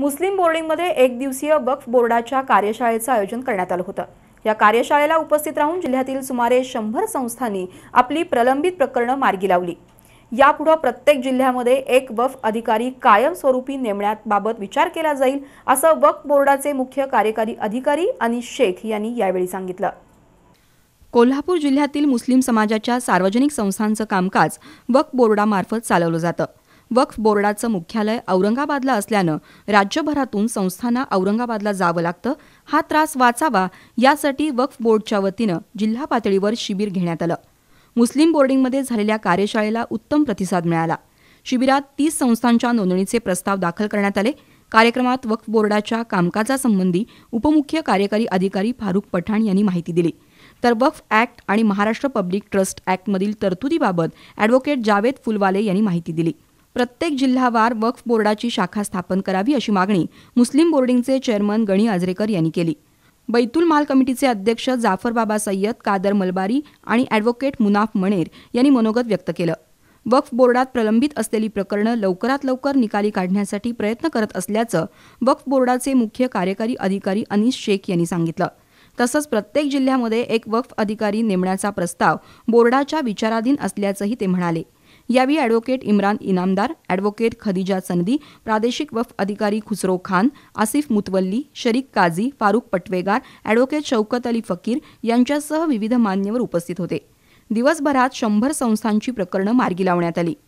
मुस्लिम बोर्डिंगमध्ये एक दिवसीय वक्फ बोर्डाच्या कार्यशाळेचं आयोजन करण्यात आलं होतं या कार्यशाळेला उपस्थित राहून जिल्ह्यातील सुमारे शंभर संस्थांनी आपली प्रलंबित प्रकरणं मार्गी लावली यापुढे प्रत्येक जिल्ह्यामध्ये एक वफ अधिकारी कायमस्वरूपी नेमण्याबाबत विचार केला जाईल असं वक्फ बोर्डाचे मुख्य कार्यकारी अधिकारी अनिश शेख यांनी यावेळी सांगितलं कोल्हापूर जिल्ह्यातील मुस्लिम समाजाच्या सार्वजनिक संस्थांचं कामकाज वक्फ बोर्डामार्फत चालवलं जातं वक्फ बोर्डाचं मुख्यालय औरंगाबादला असल्यानं राज्यभरातून संस्थांना औरंगाबादला जावं लागतं हा त्रास वाचावा यासाठी वक्फ बोर्डच्या वतीनं जिल्हा पातळीवर शिबिर घेण्यात आलं मुस्लिम बोर्डिंगमध्ये झालेल्या कार्यशाळेला उत्तम प्रतिसाद मिळाला शिबिरात तीस संस्थांच्या नोंदणीचे प्रस्ताव दाखल करण्यात आले कार्यक्रमात वक्फ बोर्डाच्या कामकाजासंबंधी उपमुख्य कार्यकारी अधिकारी फारुख पठाण यांनी माहिती दिली तर वक्फ ऍक्ट आणि महाराष्ट्र पब्लिक ट्रस्ट ॲक्टमधील तरतुदीबाबत ॲडव्होकेट जावेद फुलवाले यांनी माहिती दिली प्रत्येक जिल्हावार वक्फ बोर्डाची शाखा स्थापन करावी अशी मागणी मुस्लिम बोर्डिंगचे चेअरमन गणी आजरेकर यांनी केली बैतूल माल कमिटीचे अध्यक्ष जाफर बाबा सय्यद कादर मलबारी आणि ॲडव्होकेट मुनाफ मणेर यांनी मनोगत व्यक्त केलं वक्फ बोर्डात प्रलंबित असलेली प्रकरणं लवकरात लवकर निकाली काढण्यासाठी प्रयत्न करत असल्याचं वक्फ बोर्डाचे मुख्य कार्यकारी अधिकारी अनिस शेख यांनी सांगितलं तसंच प्रत्येक जिल्ह्यामध्ये एक वक्फ अधिकारी नेमण्याचा प्रस्ताव बोर्डाच्या विचाराधीन असल्याचंही ते म्हणाले यावेळी अॅडव्होकेट इम्रान इनामदार अॅडव्होकेट खदिजा सनदी प्रादेशिक वफ अधिकारी खुसरो खान आसिफ मुतवल्ली शरीक काझी फारुक पटवेगार अॅडव्होकेट शौकत अली फकीर यांच्यासह विविध मान्यवर उपस्थित होते दिवसभरात शंभर संस्थांची प्रकरणं मार्गी लावण्यात आली